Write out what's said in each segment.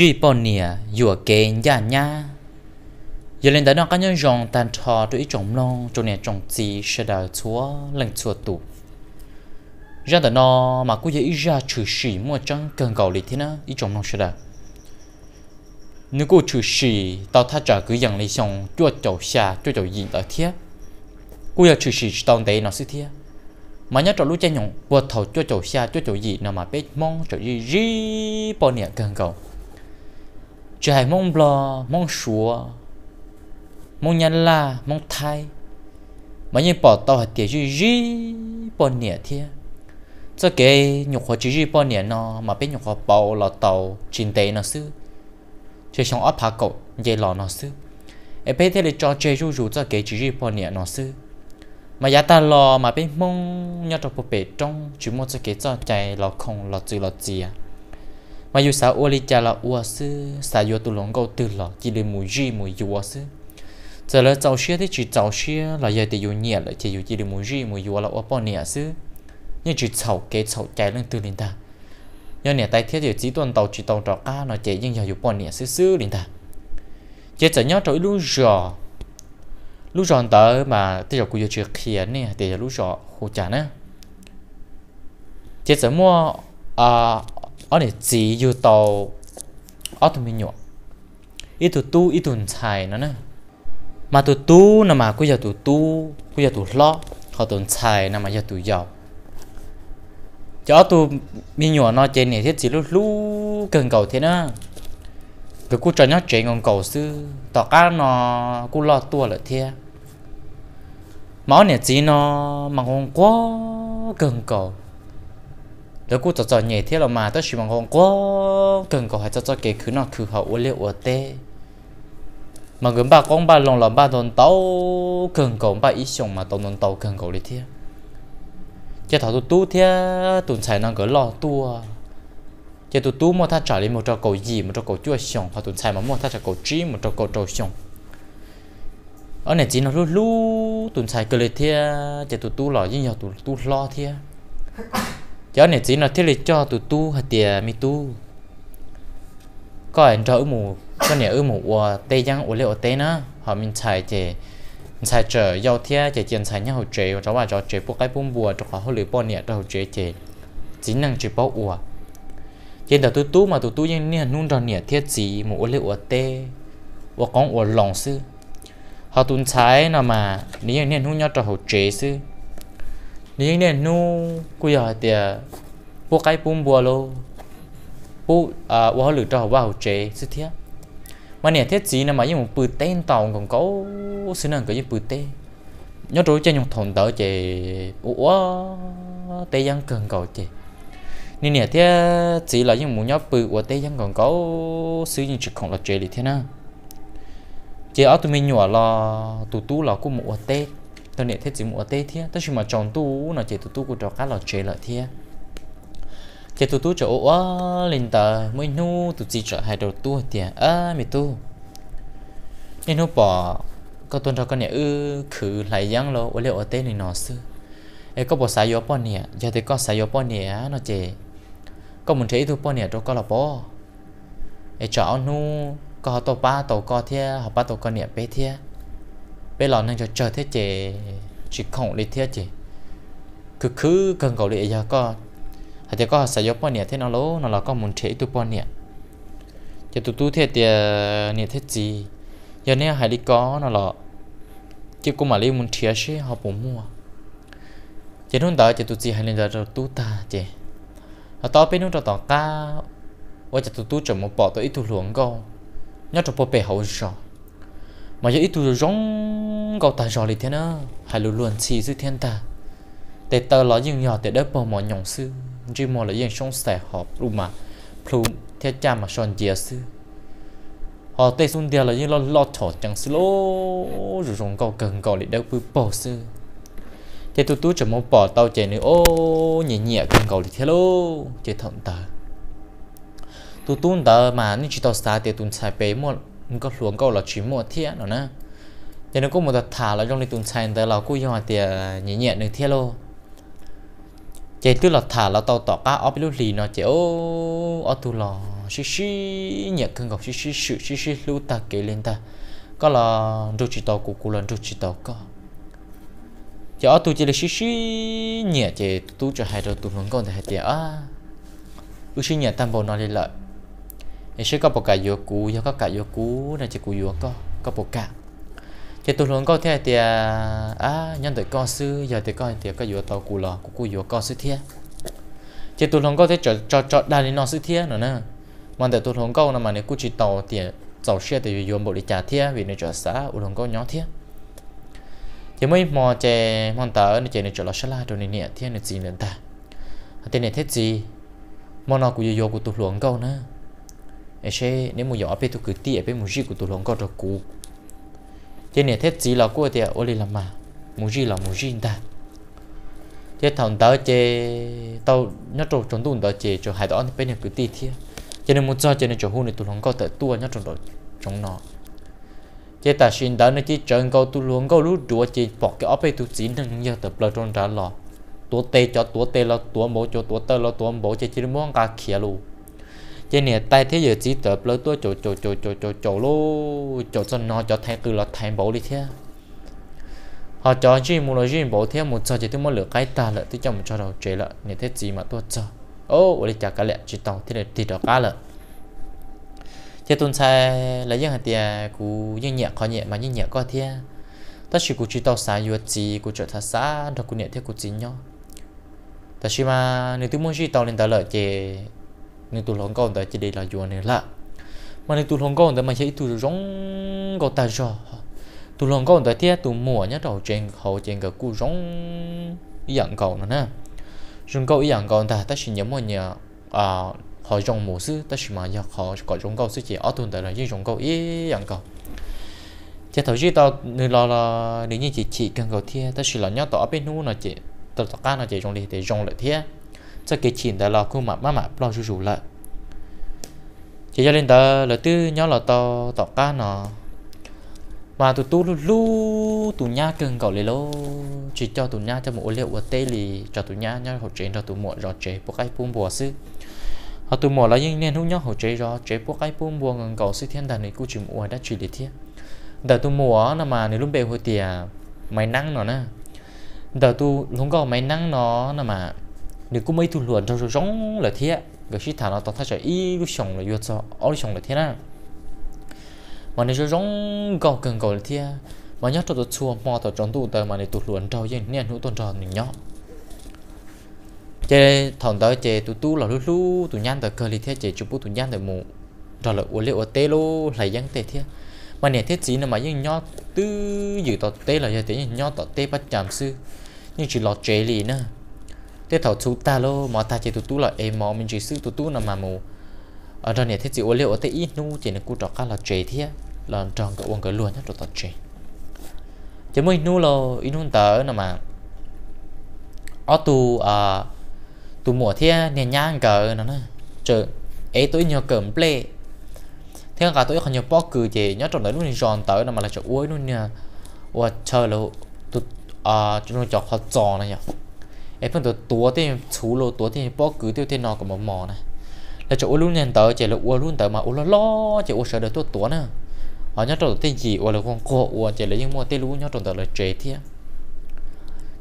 Ji Bonia vừa kê nhà nha giờ lên tới nó có những dòng tàn trò tụi trồng long chỗ này trồng gì sẽ đào chúa lần chúa tụ ra tới nọ mà cũng dễ ra trừ sĩ mua trắng cần cầu lý thế nào ý trồng long sẽ đào nếu cô trừ sĩ tao thà trả cứ dần lý xong chúa chậu xa chúa chậu gì tới thiết Cú giờ trừ sĩ tao đấy nó sẽ thiết mà nhớ trò lúc chơi nhộng vừa thầu chúa chậu xa chúa chậu gì nào mà biết mong chỗ gì gì bao nhiêu cần cầu chỉ hay mong bò mong xúa mong nhân la mong thay mà như bỏ tàu hạt tiền chỉ gì bỏ nhẹ thế cho cái nhục hoa chỉ gì bỏ nẻ nó mà biết nhục hoa bao là tàu chín tế nó sư chơi xong ấp hạ cậu dây lò nó sư em biết thế là cho chơi rủ rủ cho cái chỉ gì bỏ nẻ nó sư mà giá ta lò mà biết mong nhau trong bộ bể trong chỉ muốn cho cái cho chạy lò không lò gì lò gì à mà dù sao ô li cha là ua sư sa dù tu lòng câu tư lọ chỉ để mùi gì mùi dù sư giờ là cháu xia thì chỉ cháu xia là giờ thì dù nhẹ là chỉ dù chỉ để mùi gì mùi dù là ua bao nhẹ sư nhưng chỉ cháu cái cháu trái lên từ linh ta nhưng nhẹ tay thiết thì chỉ tuần tàu chỉ tàu trọ ca nó chỉ nhưng giờ dù bao nhẹ sư sư linh ta chỉ chở nhau trội lúc giờ lúc giờ tới mà bây giờ cũng chưa kia nè để lúc giờ hỗ trợ nè chỉ chở mua à ở này chỉ yêu tàu ở tụi mình nhọ ít tu tu ít tụi xài nó nè mà tu tu nằm mà cứ giờ tu tu cứ giờ tu lo họ tụi xài nằm mà giờ tu giàu cho tụi mình nhọ nó trên này thiết chỉ lúc lú cần cầu thế nè cứ cú cho nhóc chuyện còn cầu sư tỏ cá nó cứ lo tua lại thế máu này chỉ nó mà không quá cần cầu đó cũng cho cho nhẹ thế là mà tớ chỉ bằng con quá cần có phải cho cho cái cứ nào cứ hậu uốn liệu ở tê mà gần ba con ba lòng là ba đòn tàu cần có ba ít xong mà tàu đòn tàu cần có đi thế chứ thảo tụ tu thế tụn xài năng cỡ lo tua chứ tụ tu mà ta trả lại một trò cầu gì một trò cầu chua xong hoặc tụn xài mà mua ta trả cầu trí một trò cầu trâu xong ở này chỉ nó lu lu tụn xài cỡ lấy thế chứ tụ tu lo gì nhiều tu lo thế cho nên chỉ là thiết lịch cho tụ tu hạt tiền mi tu có anh cho ư mù có nè ư mù ua tây giang ua lê ua tê nó họ mình xài chè xài trở dầu thia chè tiền xài nhau hồ chế cho bà cho chế bốc cái bông bùa cho họ hồ lưỡi bò nè cho hồ chế chè chỉ năng chế bao ua trên đầu tu tu mà tu tu như nè nung tròn nè thiết gì mù ua lê ua tê ua con sư họ tuân xài nào mà nếu nè nung nhau cho hồ chế sư 你应该努古要的，不该搬过喽，不啊，我留着我好接是贴。mà nè thiết gì nè mà những bự tên tàu còn có xí nè cái bự tê nhớ đối chơi nhung thồn đỡ chè ủa tê dân cần cầu chè nên nè thiết chỉ là những muốn nhớ bự của tê dân còn có xí những trực không là chè thì thế na chè ở tụi mình nhỏ là tụi tú là cũng một tê tôi nè thế chỉ mua tê thiệt tôi chỉ mà chọn tu nó chỉ tu tu của trò cá lò chế lợi thiệt chỉ tu tu chỗ ở lên tờ mới nu tu chỉ trở hai đầu tu thiệt à mi tu nên nó bỏ có tuần trò con nè ư khử lại giang lo ở liệu ở tê này nó sư ấy có bỏ xài gió bỏ nè giờ thì có xài gió bỏ nè nó chế, có muốn thấy tu bỏ nè trò có là bỏ ấy chọn nu có tổ ba tổ co thiệt họ ba tổ con nè bé thiệt bây giờ nên cho chờ thế chị chỉ không đi thế chị cứ cứ cần cầu lệ giờ có hay thì có sử dụng bao nhiêu thế nó lố nó là có muốn chế tu bao nhiêu giờ tu tu thế thì ờ, nhiêu thế gì giờ này hay đi có nó là chứ cũng mà lấy muốn chế chứ họ bổ mua giờ hôm đó giờ tu gì hay lên giờ tu ta chế họ tao bên hôm đó tao ca và giờ tu tu một bỏ tôi ít tu luồng câu nhớ chọn bộ hậu rồi mà giờ ít tuổi rong gạo ta giò lì thế nữa hay luôn luôn chỉ dư thiên ta để tờ lo dừng nhỏ để đỡ bỏ mọi nhộng sư chỉ mò là dừng sông sẻ họp luôn mà plum theo cha mà son dìa sư họ tây xuân dia là những lo lo thọ chẳng sư lô rồi rong gạo cần gạo để đỡ bự bỏ sư thế tôi tôi chỉ muốn bỏ tao chạy nữa ô nhẹ nhẹ cần gạo lì thế lô chạy thầm ta tôi tuôn tờ mà nên chỉ tao xa để tuôn sai bé một có luồng câu là chỉ mua thiết nữa nè cho nên có một thật thả là trong lịch tuần sàn tới là cô yêu hòa nhẹ nhẹ được thiết luôn chạy tức là thả là tàu tỏ cá ở bên lì nó chỉ ở tu lò xí xí nhẹ cưng gọc xí xí sự xí xí lưu ta kể lên ta có là đồ chỉ tàu của cô lần đồ chỉ tàu có chỉ ở tu chỉ là xí xí nhẹ chỉ tu cho hai đồ tu luôn còn thì hai tiền à nhẹ tam bồ nó lên lợi thì sẽ có một cái yếu cú do các cái yếu cú chỉ cú có có một cả chỉ tôi luôn có thể thì à nhân tới con sư giờ tới con thì có yếu tàu cú lò cú yếu con sư thiên chỉ tôi luôn có thể cho cho cho đa đến nó sư thiên nữa nè mà để tôi câu là mà cú chỉ tàu thì giàu xe thì yếu bộ đi trả thiên vì nó cho xã u luôn câu nhỏ thiên thì mới mò chè mòn tờ nó chè nó cho lò sala đồ này nè thiên nó gì nữa ta thế này thế gì mòn nó cú yếu của tôi luôn câu nữa ấy sẽ nếu mà giỏi bé tôi cứ tiếc bé muốn gì của tôi lòng có được cũ này thế gì là của thì ở đây làm muốn gì là muốn gì ta thế thằng tao chơi tao nhớ trộn trộn tuần tao chơi cho hai đó thì bên này cứ tiếc thiệt cho nên muốn cho cho nên chỗ hôn này tôi lòng có thể tua nhớ trộn trộn trong nó chế ta xin đó nó chỉ trơn câu tu luôn câu lúc đùa chỉ bỏ cái ốp ấy tu chỉ nâng giờ tập lơ trả lò tua tê cho tua tê là tua mổ cho tua tê là tua mổ chỉ chỉ muốn cả kia luôn cho nên tay thế giờ chỉ tập lấy tôi chỗ chỗ chỗ chỗ chỗ chỗ lô chỗ cho nó cho thay cứ là thay bổ đi thế họ cho gì muốn là gì bổ thế một cho chỉ tôi muốn lựa cái ta lợ tôi cho một cho đầu chế lợ nên thế gì mà tôi cho ô ở đây cái lẹ chỉ tao thế này thì đó cá lợ chế tuần sai là những hạt tiền cú những nhẹ khó nhẹ mà những nhẹ có thế ta chỉ cú chỉ tao sai vừa chỉ cú trở thật xa đó cú nhẹ thế cú chính nhau ta chỉ mà nếu tôi muốn chỉ tao lên ta lợ chế nên tụi lòng con tại chỉ để là chùa này là mà nên tụi lòng con tại mà chỉ tụi rong có ta rồi tụi lòng con tại thế tụi mùa nhá đầu trên hậu trên cái cú rong dạng cầu nữa nè rong cầu dạng cầu ta ta chỉ nhớ mọi nhà à họ rong mùa xứ ta chỉ mà giờ họ có rong cầu xứ chỉ ở tuần tại là như rong cầu ý dạng cầu thế thầu chí tao nơi lo là nếu như chỉ chỉ cần cầu thế ta chỉ là nhớ tao ở bên nu nó chỉ tao tao cá là chỉ rong đi để rong lại thế sẽ kể chuyện đã lò cô mà má mà lo rủ rủ lại chỉ cho nên tờ là tư nhớ là to tỏ cá nó mà tụi tu lu tụi nha cần cậu lấy lô chỉ cho tụi nha cho một liệu ở tê lì cho tụi nha nhớ hỗ chế cho tụi mọi rõ chế bộ cái bùm bùa sư họ tụi mọi là những nên hữu nhớ hỗ chế rõ chế bộ cái bùm bùa ngần cậu sư thiên đàn này cũng chỉ mua đã chỉ để thiết đợt tụi mua nó mà nếu lúc bề hồi tiề máy năng nó nè đợt tụi không có máy năng nó là mà nếu cũng mấy thu luận trong giống là thế về khi thả nó tao thay chạy illusion là vô cho illusion là thế nào mà nếu giống cầu cần cầu là thế mà nhớ tao chua mò tao trong tụ tờ mà này tụt luận trong những nên hữu tôn tròn mình nhớ chế thằng đó chế tụ tụ là lú lú tụ nhăn tờ cơ lý thế chế chụp tụ nhăn tờ mù đó là uống liệu tê lô lại giăng tê thế mà nè thế gì nữa mà những nhó tư giữ tọt tê là giờ thế những nhó tọt tê bắt chạm sư nhưng chỉ lọt chế lì nữa thế thảo chú ta lo mà ta chỉ tụt tú là em mà mình chỉ sử tụt tú là mà mù ở trong này thế chỉ ô liệu ở tây ít nu chỉ là cú trọ cá là chế thế là trong cái uống cái luôn hết rồi tao chế chứ mới nu lo ít nu tớ là mà ở tu à tu mùa thế nè nhang cờ nó nó chờ ấy tôi nhờ cẩm play thế cả tôi còn nhờ bó cừ gì nhớ trong đấy lúc luôn giòn tớ là mà là chỗ uối luôn nha và chờ là tụt à chúng nó chọn họ tròn này nhỉ ấy phần tổ tố thì chú lô tố thì bỏ cứ tiêu tiền nó có một mò này là chỗ luôn nhận tờ chỉ là ua luôn tờ mà ua lo lo chỉ ua sợ được tố tố nữa họ nhớ trộn tên gì ua là con cô ua chỉ là những mua tên luôn nhớ trộn tờ là chế thiệt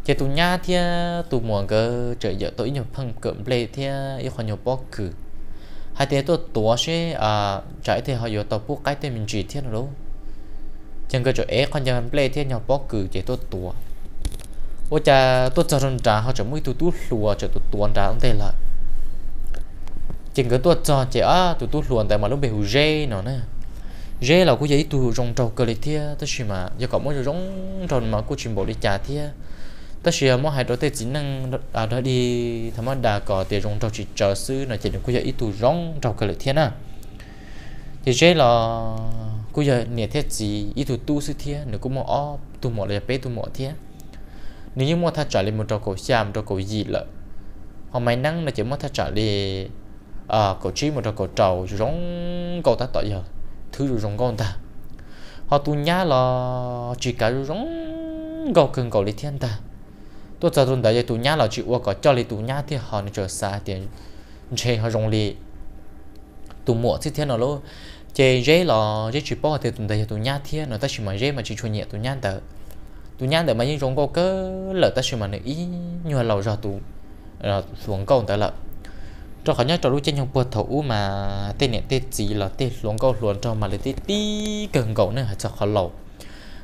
chỉ tụ nhá thiệt tụ muốn cơ trợ giờ tôi nhiều phần cẩm lệ thiệt yêu họ nhiều bỏ cứ hai thế tôi tố sẽ à trái thì họ yêu tàu bút cái tên mình chỉ thiệt rồi đâu chẳng cơ chỗ é con chẳng play thiệt nhau bỏ cứ chỉ tôi tố ô cha tôi cho rằng trả họ cho mũi tụt tụt lùa cho tụt tuôn trả ông tê lại chỉ cái tôi cho chỉ á tụt tụt lùa tại mà lúc bị hù dê nó nè dê là cô giấy tụt rong trâu cơ lịch thia tôi chỉ mà giờ có mỗi rong trâu mà cô chuyển bộ đi trả thia tất nhiên mỗi hai đôi tay chính năng à đó đi thầm ăn đà cỏ tiền rong trâu chỉ chờ sư là chỉ đừng có giờ tụt rong trâu cơ lịch thia nè thì dê là cô giờ nhiệt thiết gì ít tụt tu sư thia nữa cũng ó tu mỏ là bé tu mỏ thia nếu như mua thay trả lên một trò cổ xàm trò cổ gì lợi họ máy năng là chỉ mua thay trả đi à, ờ, cổ chi một trò cổ trầu rong cổ ta tội giờ thứ rong con ta họ tu nhá là chỉ cả rong cầu cần cầu lý thiên ta tôi cho tôi đấy tu nhá là chỉ uo có cho lý tu nhá thì họ nó trở xa tiền chơi họ rong lý tu mua thì thiên nó luôn chơi dễ là dễ chỉ bỏ thì tụi đấy tụi nhá thiên nó ta chỉ mà dễ mà chỉ chuyên nhẹ tụi nhát ta tu nhắn để mà những chúng có cơ lỡ ta xem mà nữa ý như là rồi tu xuống câu tới lợ cho khó nhất cho lúc trên trong bờ thủ mà tên này tên gì là tên xuống câu luôn cho mà lấy tên tí cần cầu nữa cho khó lầu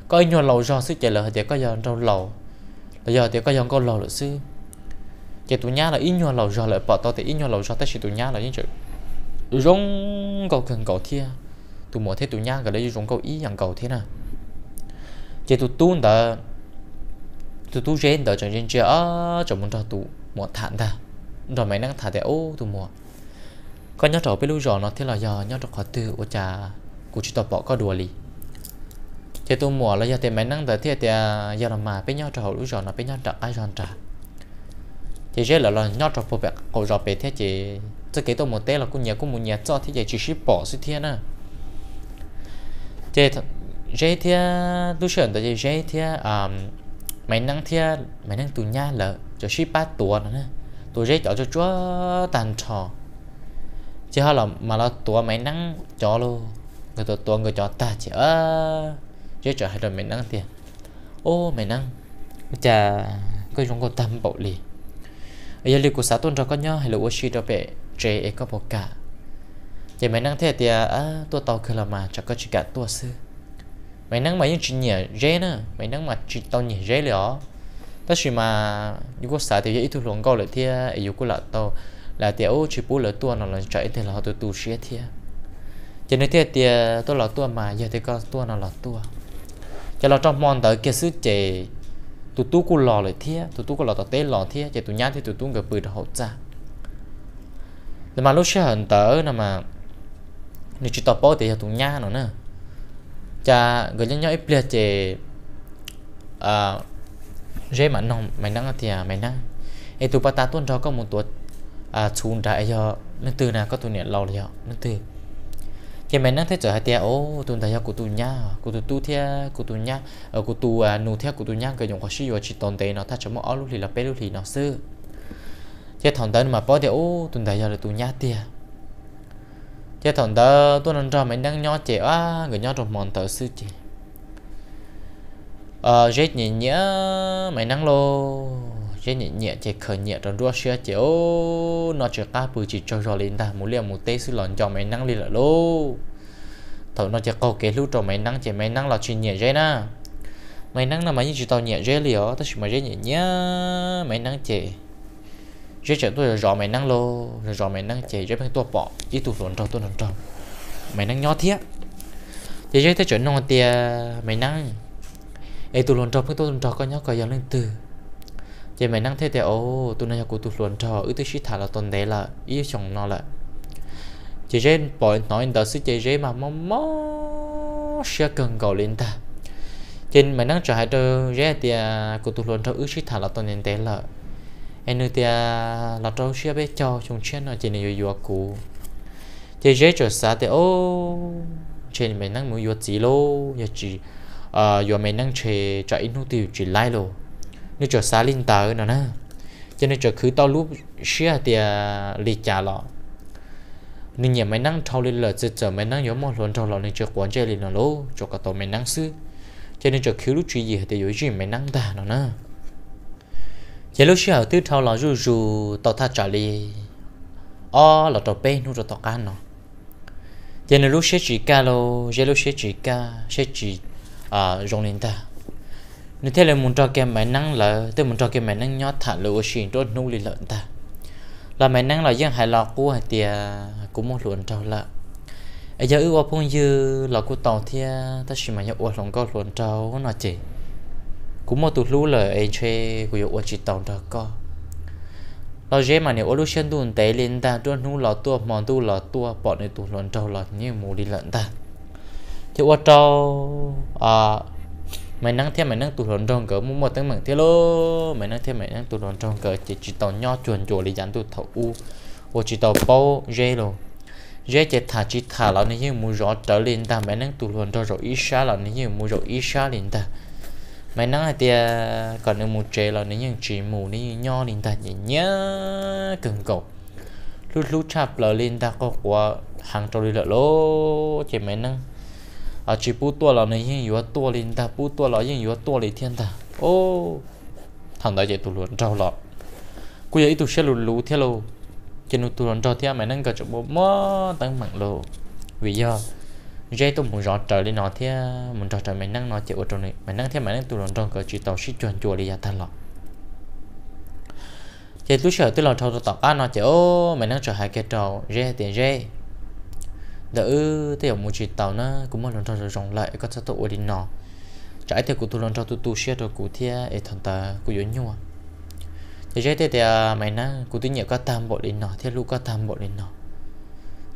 có nhiều lầu rồi sư chạy lợ thì có giờ trong lầu bây giờ thì có giờ có lầu lợ sư chạy tu nhá là ý nhiều lầu rồi lại bỏ tao thì ý nhiều lầu rồi ta chỉ tu nhá là như chữ rong cầu cần cầu kia tu mua thế tu nhá cái đấy rong cầu ý rằng cầu thế nào chế tu tu đó tu tu trên đó trong trên chưa trong muốn cho tu một thản ta rồi mấy năng thả để ô tu mùa có nhớ trò bên lưu rõ nó thế là giờ nhớ trò khó tư ô cha cụ chỉ tập bỏ có đùa lì chế tu mùa là giờ thì mấy năng tới thế thì à, giờ là mà bên nhớ trò lưu rõ nó bên nhớ trò ai giòn trà chế chế là là nhớ trò phổ bạc cổ rõ bề thế chế chế kế tôi một té là cũng nhớ cũng muốn nhớ cho thế chế chỉ ship bỏ suy thiên à chế dây thia tu sửa tới dây thia um, mấy năng thia mấy năng tu nha là cho ship ba tuổi à, nữa tu dây cho cho chúa tàn trò chứ họ là mà à là tuổi mấy năng cho luôn người tuổi tuổi người cho ta chỉ ơ chứ cho hai rồi mấy năng tiền ô mấy năng chà cái chúng có tâm bảo lì bây giờ liệu của xã tuân cho con nhớ hay là ô shi đó bệ chế có bộ cả chỉ mấy năng thế thì à, tua tàu khi là mà cho con chỉ cả tua xưa mấy nắng mấy chuyện nhỉ dễ nữa mày nắng mà chuyện tao nhỉ dễ liệu tất nhiên mà như quốc xã thì dễ thu luồng câu lại thia ấy dụ của là tao là tiểu chỉ bù lỡ tua nó là chạy thì là họ tụi tù xía thia cho nên thia thì tôi là tua mà giờ thì con tua nó là tua cho là trong mòn tới kia sứ chè tụi tu cũng lò lại thia tụi tu cũng lò tao tế lò thia chè tụi nhát thì tụi tu người bự hậu ra mà lúc xưa hận tớ nào mà nếu chỉ tao bỏ thì tụi nhát nó nữa cha người nhớ ít bia chế à dễ mà nông mày năng thì à mày năng ê tụ bà ta tuôn cho có một tuột à chun ra giờ nên từ nào có tụ niệm lâu rồi nên từ cái mày năng thế trở hai tia ô tụ thấy giờ của tụ nhá của tụ tu thia của tụ nhá ở ờ, của tụ à nụ thia của tụ nhá cái dùng khó sử dụng chỉ tồn tại nó ta chấm ở lúc thì là bé lúc thì nó sư cái thằng tên mà bỏ thì ô tụ thấy giờ là tụ nhá tia chế thằng đó tôi nên cho mình đang nhỏ trẻ á người nhỏ trong mòn tờ sư chị ờ chết nhẹ nhỉ mày năng lô chết nhẹ nhẹ trẻ khờ nhẹ trong đua xe trẻ ô nó chỉ cá bự chỉ cho rồi lên ta muốn liền một tê sư lòn cho mày năng liền là lô thằng nó chỉ câu kế lưu cho mày năng trẻ mày năng là chuyện nhẹ dây na mày năng là mày như chỉ tao nhẹ dây liền đó chỉ mày dây nhẹ nhỉ mày năng chị chế chở tôi rõ mày năng lô rồi rõ mày năng chạy rất bằng tôi bỏ ít tụ phồn trong tôi nằm trong mày năng nhỏ thiết chế chế thế chở nông tia mày năng ấy tụ lồn trong cái tôi trong có nhóc coi giờ lên từ chế mày năng thế thì ô tụ này của tụ lồn trong ứ thứ chỉ thả là tuần đấy là ý chồng nó là chế chế bỏ nói đỡ sự chế chế mà mong mong sẽ cần cầu lên ta trên mày năng trở hại cho chế thì à, cô tụ lồn trong ứ thả là tuần đấy là em nữa thì là trâu chia bé cho chúng chia nó chỉ là vừa cũ thì dễ cho xa thì ô trên mình năng muốn vừa chỉ lô giờ chỉ ờ vừa mình năng chơi ít nút tiêu chỉ lại lô nếu cho xa linh tờ nữa nè cho nên cho cứ tao lúc chia thì ờ, lì trả lọ nên nhà mình năng thâu lên là giờ giờ mình năng nhớ một lần thâu lọ nên cho quán chơi lên nó lô cho cả tàu mình năng sư cho nên cho cứ lúc chuyện gì thì yếu gì mình năng ta nó nè giờ lúc xưa tư thâu là rù rù tàu tha trả li o là tàu bên nu rồi tàu cá nó giờ lúc xưa chỉ cá lo giờ lúc xưa chỉ cá xưa chỉ à rong lên ta nếu thế à, là muốn cho cái máy năng là tôi muốn cho cái máy năng nhỏ thả lửa xin đốt nu li lợn ta là máy năng là dân hải lọ của hải tiề à, cũng một luận trâu lợn ai giờ ước ở phong dư là của tàu thia à, ta chỉ mà nhớ uổng lòng có luận trâu nó chỉ cũng một tụt lũ là anh chơi của yêu chỉ tàu đó co lo dễ mà nếu solution tuần tế lên ta tuần nu lọ tua mòn tu lọ tua bọn này tuần lọn trâu lọ như mù đi lận ta thì ô trâu à mày năng thêm mày năng tụt lọn trâu cỡ muốn một tấn mừng thế lô mày năng thêm mày năng tụt lọn trâu cỡ chỉ chỉ tàu nho chuồn chuồn đi dán tụt thầu u ô chỉ tàu bao dễ luôn dễ chỉ thả chỉ thả lọ như mù rõ trở lên ta mày năng tụt lọn trâu rồi ít xa lọ như mù rồi ít xa lên ta mày nắng hay tia còn được một trẻ là nếu như chỉ mù nếu như nho linh ta nhỉ nhá cứng cổ lút lút chạp là lên ta có qua hàng trâu đi lợ lô chỉ mày nắng à chỉ bút tua là nếu như yếu tua linh ta bút tua là nhưng yếu tua lên thiên ta ô thằng đại chạy tụ luận trâu lọ cô ấy tụ sẽ lù lù theo lô trên tụ luận trâu theo mày nắng cả chỗ bố mơ tăng mạnh lô vì do dây tôi muốn rõ trời lên nó thì à, muốn rõ trời mình năng nó chịu ở trong này mình năng thế mình năng tụi nó trong cỡ chỉ tàu xí chuồn chùa đi ra thân lọ dây tôi sợ tôi lo trâu tôi tọt á nó chịu mình năng trở hai cái trâu dây tiền dây đỡ tôi ở một chỉ tàu nó cũng muốn lần trâu rồi rộng lại có sao tôi đi nó trái thì của tôi lần trâu tôi tu sửa rồi cụ thì ấy thằng ta cụ yếu nhua thì dây thì à, mình năng cụ tôi nhiều có tam bộ đi nó thì lúc có tam bộ đi nó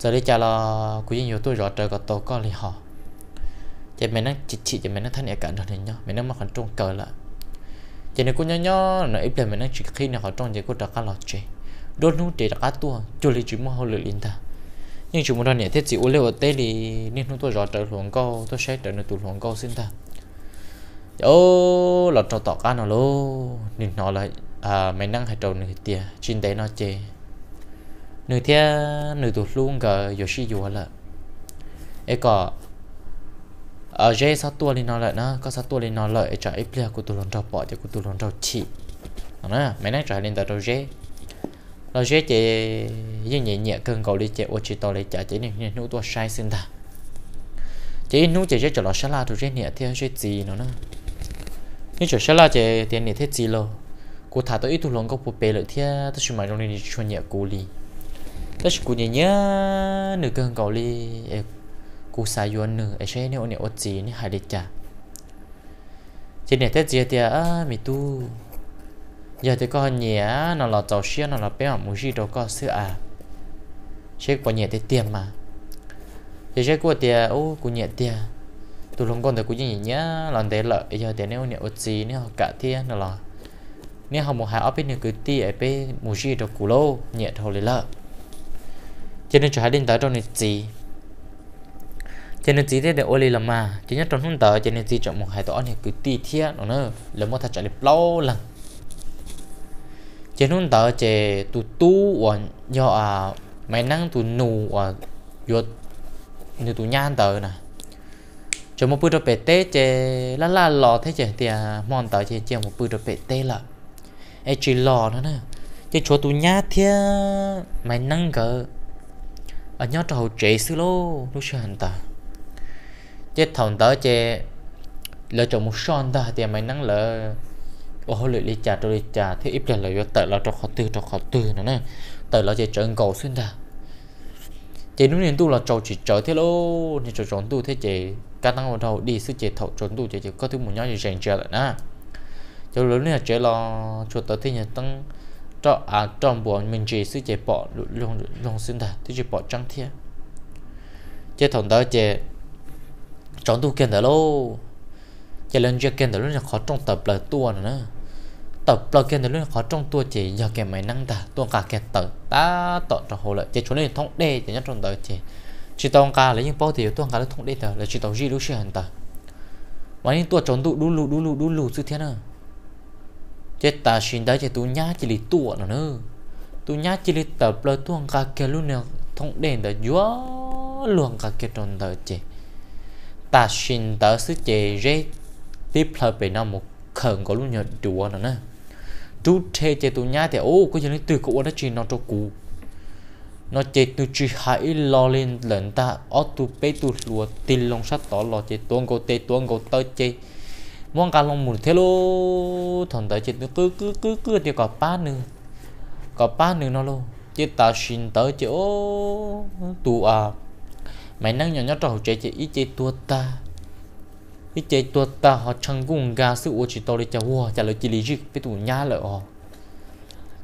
giờ đi chả là quý nhiều tôi rõ trời có tổ có lì họ chị mình đang chỉ chỉ chị mình đang thân nhẹ cả rồi này nhá mình đang mặc hàng trung cờ lại chị này cô nhớ nhớ nó ít là mình đang chỉ khi nào họ trong chị cô đã cá lọt chị đốt nút để đặt cá tua cho lì chúng mua hồ lửa liền ta nhưng chúng mua đó nhẹ thiết chị uống ở tê thì nên chúng tôi rõ trời luồng câu tôi sẽ trở nên tụ luồng câu xin ta ô lọt trâu tọt ca nào lô nên nó lại à mình đang hay trầu này tiệt trên đấy nó chê nửa thế nửa tụt luôn cả giờ xí dù là ấy có ở dây sát tua lên nó lại nó có sát tua lên nó lại cho ấy player của tụi lon trâu bỏ cho của tụi lon trâu chỉ nó à, mấy nãy trở lên tờ rồi dây rồi dây chỉ như nhẹ nhẹ cơn cầu đi chạy ô chỉ to lấy chạy chỉ nên nụ tua sai xin ta chỉ nụ chỉ dây cho nó sát la tụi dây nhẹ thế dây gì nó nó nhưng chỗ sát la chỉ tiền nhẹ thế gì lo cô thả tới ít tụi lon có bộ bề lợi thế tôi xin mời trong này chuyện nhẹ cố đi nửa cầu Tashkunyanya nukang kauli e kusayuan nu e shene one otsi ni cha, Trên này thế gì thì à mi tu. Giờ thì có nhẹ à, nó là tàu xia nó là bé mà muốn gì đâu có sữa à. Chế có nhẹ thì tiền mà. Chế chế của thì à, ô của nhẹ thì à. tôi không còn thì cũng nhẹ nhá lần đấy lợi giờ thì nếu nhẹ otsi nếu cả thiên nó là nếu học một hai ở bên này cứ ti ở bên muốn gì đâu cù lô nhẹ thôi lấy lợi cho nên cho hai đến tới trong này gì cho nên chỉ thế để ôi làm mà chỉ nhất trong hôm tới cho nên chỉ chọn một hai tổ này cứ tì thiết nó nữa lấy một thằng chọn đẹp lâu lần cho nên tới chế tu tu và do à máy năng tu nụ và do như tụ nhan tới nè cho một bữa rồi bể tê chế lá lá lò thế chế thì à, mòn tới chế chế một bữa rồi bể tê là ai chỉ lò nữa nè chế chỗ tụ nhát thiết máy năng cơ ở nhớ trầu trị xứ lô lúc xưa anh ta chế thòng tớ chế lựa chọn một son ta thì mày nắng lỡ ô hô lưỡi trà trôi trà thế ít là lỡ tớ là trọc khó tư trọc khó tư nữa nè tớ là chế trần cầu xuyên ta chế đúng nên tu là trầu chỉ trở thế lô thì trầu trốn tu thế chế cá tăng một đầu đi sư chế thầu trốn tu chế chế có thứ một nhóm gì dành chờ lại nè cho lớn này chế lo chuột tớ thế nhà tăng cho à trong bộ mình chỉ sử chế bỏ luôn luôn xin ta thì chỉ bỏ trăng thiệt chế thằng đó chế trong tu kiến đó lô chế lên chế kiến đó luôn là khó trong tập là tua nữa tập là kiến đó luôn là khó trong tua chế giờ cái máy năng ta tua cả cái tờ ta tọt trong hồ lợi chế chỗ này thông đê chế nhất trong đó chế chỉ tao cả lấy những bao thì tua cả lấy thông đê tờ là chỉ tao gì lúc xưa hẳn tờ mà những tua trong tu đu lù đu lù đu lù sư thế nào chế ta xin đấy chế tu nhá chỉ lì tua nó nữa tu nhá chỉ lì tập lời tuông cả kia luôn nè thông đèn đã gió luôn cả kia tròn đời chế ta xin tớ sứ chế rê tiếp lời về nó một khẩn có luôn nhờ chùa nó nè chú thế chế tu nhá thì ô có gì nó từ cũ đã chỉ nó cho cũ nó chế tu chỉ hãy lo lên lần ta ở tu bê tu lùa tin long sát tỏ lo chế tuông cô tê tuông cô tớ chế mong cả lòng muốn thế lô thằng tới chết cứ cứ cứ cứ thì có ba nữa có ba nữa nó luôn chết ta xin tới chỗ tụ à mày năng nhỏ nhỏ trò chơi chơi ít chơi tua ta ít chơi tua ta họ chẳng cùng gà sự ô chỉ to để chào hoa trả lời chỉ lý gì biết tụ nhá lợi họ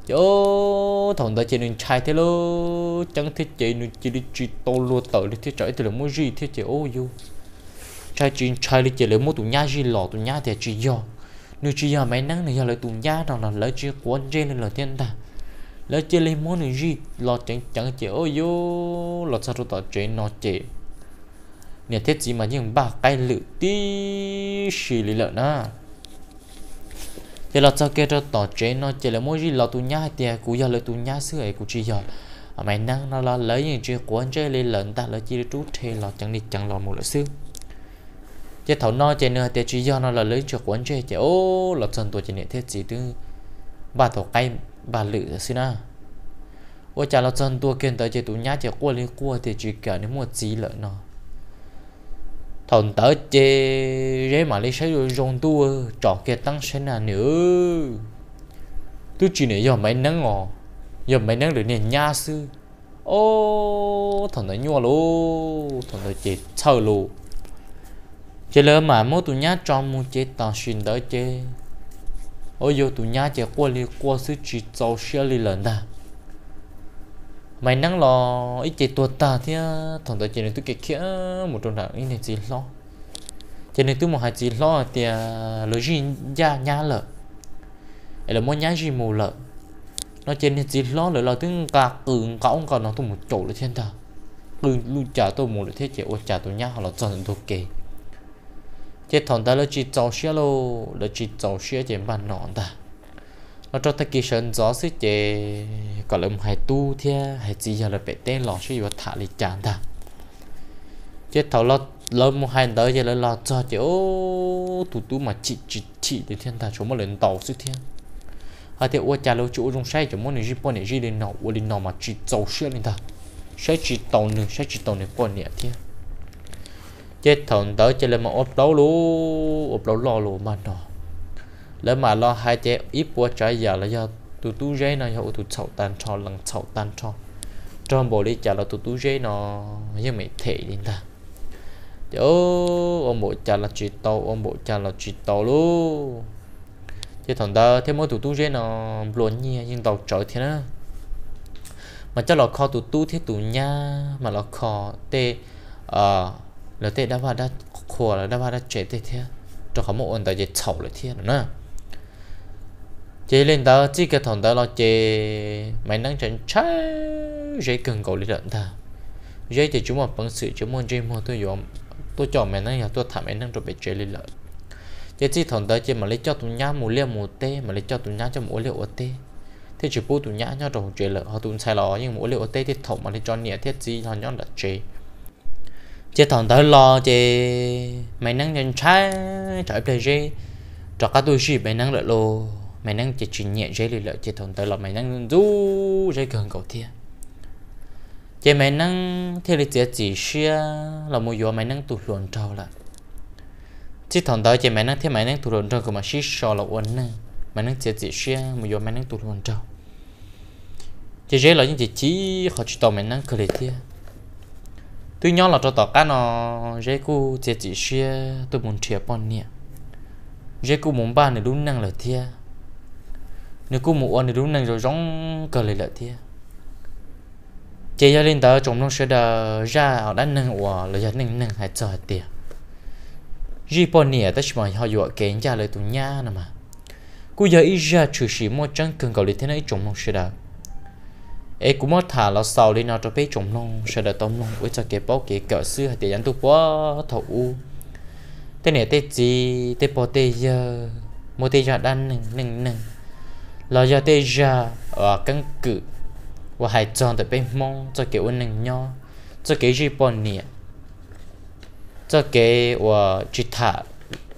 chỗ thằng tới chết nên chạy thế lô chẳng thích chơi nên chỉ lý chỉ to luôn tới thì chơi thì là mua gì thế chơi ô vô trai chuyện trai đi chơi lấy mua tụ nhá gì lọ tụ nhá thì chỉ do nếu chỉ do mấy năng này do lấy tụ nhá đó là lấy chơi của anh lên là thiên ta lấy chơi lấy mua này gì lọ chẳng chẳng chơi ôi yo lọ sao tôi tụi chơi nó chơi nè thế gì mà những ba cái lự tí xì lì lợn à thế lọ sao kia cho tỏ chế nó chỉ lấy mỗi gì lọ tụ nhá thì cú giờ lấy tụ nhá xưa ấy cú chỉ giờ mày năng nó là lấy những chuyện của anh chơi lên lợn ta lấy chỉ trú thề lọ chẳng đi chẳng lọ một lợn xưa chế thấu nó chế nữa thì chỉ do nó là lớn cho quấn chế chế ô là chân tuổi chế này thế chỉ tư bà thổ cây bà lự xin na à. ô chả là chân tuổi kiện tới chế tụ nhá chế qua lên qua thì chỉ cả nếu một gì lợi nó thằng tớ chế rế mà lấy sấy rồi rong tua trọn kia tăng sen à nữa tôi chỉ này do mấy nắng ngò giờ mấy nắng được nè nhà sư ô thằng nó nhua lô thằng nó chế chờ lô chế lỡ mà mỗi tụi nhá cho mu chế tao xin đỡ chế ôi yêu tụi nhá chế qua li qua sư chỉ châu xe li lần ta mày nắng lo ít chế tuột ta thì thằng tới chế này tôi kia kia một trong nào ít này gì lo chế này tôi một hai gì lo thì à, lỡ gì nhá nhá lợ ấy là mỗi nhá gì mù lợ nó chế này chỉ lo lỡ là tiếng ca cường cõng còn nó tôi một chỗ là trên ta cường luôn trả tôi một thế chế ô trả tôi nhá họ là chọn tôi kẹt chế thằng ta là chỉ cháu xe lô là chỉ cháu xe chế mà nón ta nó cho ta kỳ sơn gió xí chế có lâm hai tu thế hai gì giờ là bé tên lò xí vừa thả lì chán ta chế thằng lo lo một hai tới giờ là lo cho chế ô tụ tụ mà chị chị chị đến thiên ta chỗ mà lên tàu xí thiên hai thế ô cha lô chỗ trong say chỗ mà này gì bọn này gì lên nọ ô lên nọ mà chị cháu xe lên ta sẽ chỉ tàu nữa sẽ chỉ tàu này bọn này thiên chết thằng tới chơi lên mà ốp đấu luôn ốp đấu lo luôn mà nó lỡ mà lo hai chế ít quá trái giờ là do tụi tú dây nó do tụi sầu tan cho lần sầu tan cho trong bộ đi chả là tụi tú dây nó như mày thể đi ta chỗ ông bộ chả là chuyện to ông bộ chả là chuyện to luôn chết thằng ta thế mới tụi tú dây nó luôn nhia nhưng tàu trời thế đó mà cho là kho tụi tú thế tụi nha mà là kho tê ờ uh, แล้วเตะดาวาดาขัวแล้วดาวาดาเจ็ดเตะเทียจะเขาโมอันแต่จะเฉาเลยเทียนะเจเล่นตาจีกระถอนตาเราเจไม่นั่งฉันใช้ใช้กึ่งเกาหลีเดินตาใช้แต่จุ่มปังสือจุ่มมันใจมัวตัวยอมตัวจอมไม่นั่งอยากตัวถามไม่นั่งจะไปเจเล่นเลยเจจีถอนตาเจมาเลยเจ้าตุนยาหมูเลี้ยหมูเตะมาเลยเจ้าตุนยาจะหมูเลี้ยอเตะ thế chỉ bút tụi nhã nhau đồng chế lợ họ tụi sai lò nhưng mỗi liệu tê thiết thổng mà thì cho nhẹ thiết gì họ nhau là chế chế thằng tới lo chế mày năng nhân trái trái play chơi cho cá tôi gì mày năng lợi lo mày năng chế chuyện nhẹ chơi lợi lợi chế thằng tới lo mày năng du chơi gần cầu thia chế mày năng thế là chế chỉ xia là mua giờ mày năng tụt luồn trâu là chế thằng tới chế mày năng thế mày năng tụt luồn trâu cũng mà xí sò là uốn nè mày năng chế chỉ xia mua giờ mày năng tụt luồn trâu chế chơi là những chế chỉ họ chỉ tao mày năng cười thia tôi nhớ là cho tỏ cá nó dễ cu chỉ chỉ xia tôi muốn chia bọn nè dễ cu muốn ba này đúng năng là thia nếu cu muốn này đúng năng rồi giống cờ lại là thia chỉ gia đình tớ chúng nó sẽ đờ ra họ đã năng của là gia đình năng hay chờ tiền dì bọn nè tất chỉ mời họ dọa kén ra lời tụi nhá nè mà cu giờ ít ra trừ sĩ mua trắng cần cầu lý thế này chúng nó sẽ đờ ấy cũng mất thả là sau đi nào cho bé trồng nông sẽ đợi tôm nông với cho cái bao cái cỡ sư hay tiền ăn tu quá thầu u thế này thế gì thế bao thế giờ mua thế giờ đang nừng nừng nừng là giờ thế giờ ở căn cứ và hãy chọn tới bên mong cho cái ôn nừng nhau cho cái gì bao nhiêu cho cái và chỉ thả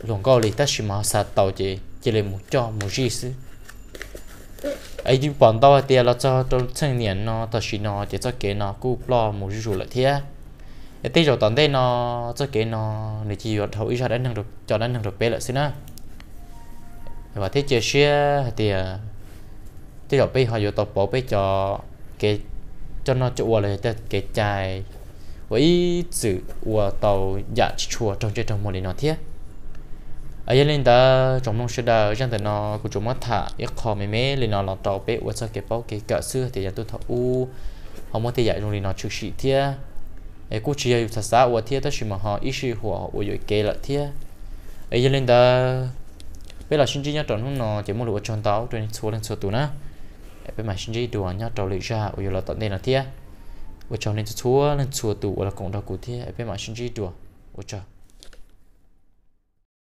luôn có lý ta chỉ mà sát tàu chỉ chỉ là một cho một gì sư ai đi bọn tao thì là cho trong sinh niên nó tao chỉ nó chỉ cho cái nó cú lo một chút lại thế cái tí rồi tận đây nó cho cái nó để chỉ vào thấu ý cho đến hàng được cho đến hàng được bé lại xin á và thế chơi xe thì tí rồi bé họ vào tập bỏ bé cho cái cho nó chỗ lại cái cái trái với sự của tàu dạ chùa trong chơi trong một lần nó thiết ở dưới lên đó trong nông sư đó dân tộc nó của chúng mất thả ít khó mềm mềm lên nó lọt tàu bé và sau cái bao cái cỡ xưa thì giờ tôi thọ u không muốn thì dạy luôn lên nó trước sĩ thia ấy cũng chỉ là thật xã uất thia tất chỉ mà họ ít sự hòa họ uất rồi kê lại thia ở dưới lên đó bây giờ sinh chi nhá trong hôm nó chỉ muốn lụa tròn tàu trên số lên số tụ nữa bây mà sinh chi đùa nhá trong lịch ra uất là tận đây là thia uất tròn lên số lên số tụ là cũng đâu cụ thia bây mà sinh chi đùa uất tròn